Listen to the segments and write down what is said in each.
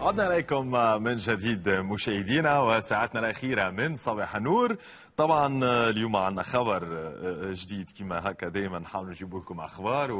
عدنا اليكم من جديد مشاهدينا وساعتنا الاخيره من صباح النور طبعا اليوم عندنا خبر جديد كما هكا دائما نحاول نجيب لكم اخبار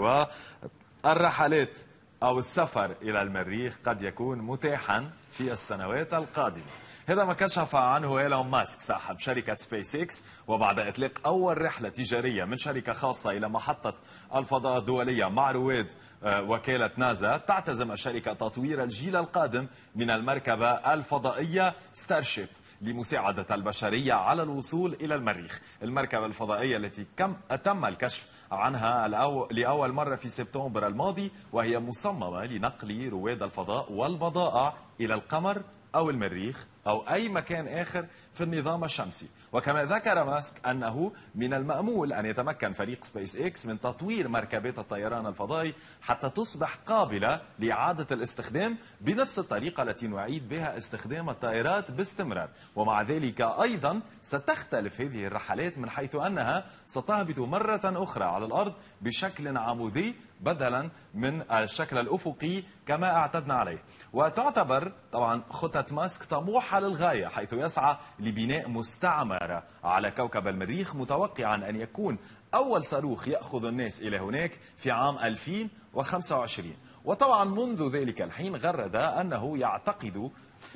والرحلات او السفر الى المريخ قد يكون متاحا في السنوات القادمه هذا ما كشف عنه إيلون ماسك صاحب شركة سبيس إكس وبعد إطلاق أول رحلة تجارية من شركة خاصة إلى محطة الفضاء الدولية مع رواد آه، وكالة نازا تعتزم الشركة تطوير الجيل القادم من المركبة الفضائية ستارشيب لمساعدة البشرية على الوصول إلى المريخ المركبة الفضائية التي كم تم الكشف عنها الأو... لأول مرة في سبتمبر الماضي وهي مصممة لنقل رواد الفضاء والبضائع إلى القمر أو المريخ أو أي مكان آخر في النظام الشمسي وكما ذكر ماسك أنه من المأمول أن يتمكن فريق سبيس إكس من تطوير مركبات الطيران الفضائي حتى تصبح قابلة لإعادة الاستخدام بنفس الطريقة التي نعيد بها استخدام الطائرات باستمرار ومع ذلك أيضا ستختلف هذه الرحلات من حيث أنها ستهبط مرة أخرى على الأرض بشكل عمودي بدلا من الشكل الأفقي كما اعتدنا عليه وتعتبر طبعا خطة ماسك طموحة ناجحة للغاية حيث يسعى لبناء مستعمرة على كوكب المريخ متوقعا أن يكون أول صاروخ يأخذ الناس إلى هناك في عام 2025 وطبعا منذ ذلك الحين غرد أنه يعتقد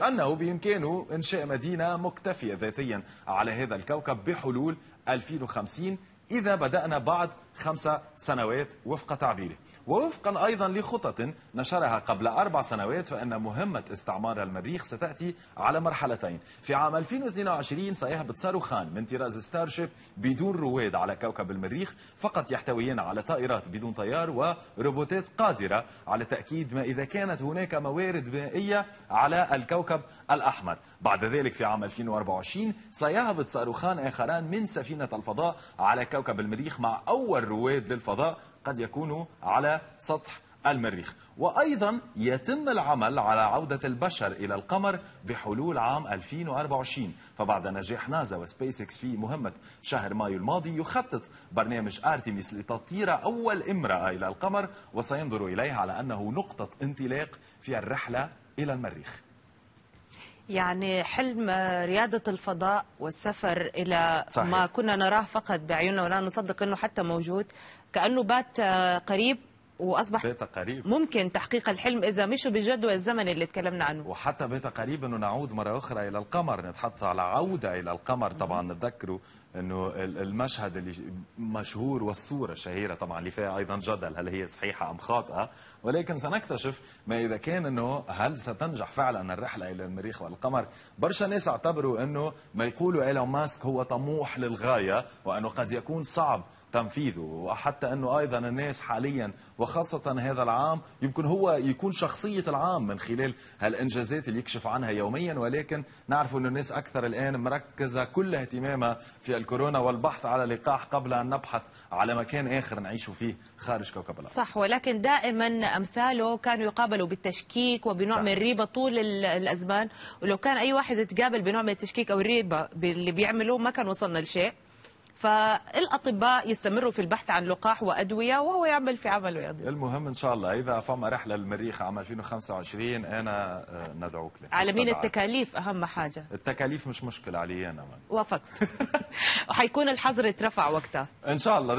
أنه بإمكانه إنشاء مدينة مكتفية ذاتيا على هذا الكوكب بحلول 2050 إذا بدأنا بعد خمس سنوات وفق تعبيره ووفقا أيضا لخطط نشرها قبل أربع سنوات فإن مهمة استعمار المريخ ستأتي على مرحلتين في عام 2022 سيهبط صاروخان من طراز ستارشيب بدون رواد على كوكب المريخ فقط يحتويان على طائرات بدون طيار وروبوتات قادرة على تأكيد ما إذا كانت هناك موارد مائية على الكوكب الأحمر بعد ذلك في عام 2024 سيهبط صاروخان آخران من سفينة الفضاء على كوكب كوكب المريخ مع أول رواد للفضاء قد يكونوا على سطح المريخ وأيضا يتم العمل على عودة البشر إلى القمر بحلول عام 2024 فبعد نجاح نازا وسبيس اكس في مهمة شهر مايو الماضي يخطط برنامج أرتيميس لتطير أول امرأة إلى القمر وسينظر إليه على أنه نقطة انطلاق في الرحلة إلى المريخ يعني حلم رياضة الفضاء والسفر إلى صحيح. ما كنا نراه فقط بعيوننا ولا نصدق أنه حتى موجود كأنه بات قريب واصبح قريب. ممكن تحقيق الحلم اذا مشوا بجدوى الزمن اللي تكلمنا عنه وحتى قريب انه نعود مره اخرى الى القمر نتحدث على عوده الى القمر طبعا نتذكروا انه المشهد اللي مشهور والصوره الشهيره طبعا اللي فيها ايضا جدل هل هي صحيحه ام خاطئه ولكن سنكتشف ما اذا كان انه هل ستنجح فعلا الرحله الى المريخ والقمر برشا ناس اعتبروا انه ما يقولوا ايلون ماسك هو طموح للغايه وانه قد يكون صعب تنفيذه وحتى أنه أيضا الناس حاليا وخاصة هذا العام يمكن هو يكون شخصية العام من خلال هالإنجازات اللي يكشف عنها يوميا ولكن نعرف أنه الناس أكثر الآن مركزة كل اهتمامها في الكورونا والبحث على لقاح قبل أن نبحث على مكان آخر نعيش فيه خارج كوكب الأرض صح ولكن دائما أمثاله كانوا يقابلوا بالتشكيك وبنوع صح. من الريبة طول الأزمان ولو كان أي واحد يتقابل بنوع من التشكيك أو الريبة اللي بيعملوه ما كان وصلنا لشيء فالاطباء يستمروا في البحث عن لقاح وادويه وهو يعمل في عمله يضيف المهم ان شاء الله اذا فما رحله للمريخ عام 2025 انا آه، ندعوك لك على مين التكاليف اهم حاجه التكاليف مش مشكله علي انا وافقت وحيكون الحظر اترفع وقتها ان شاء الله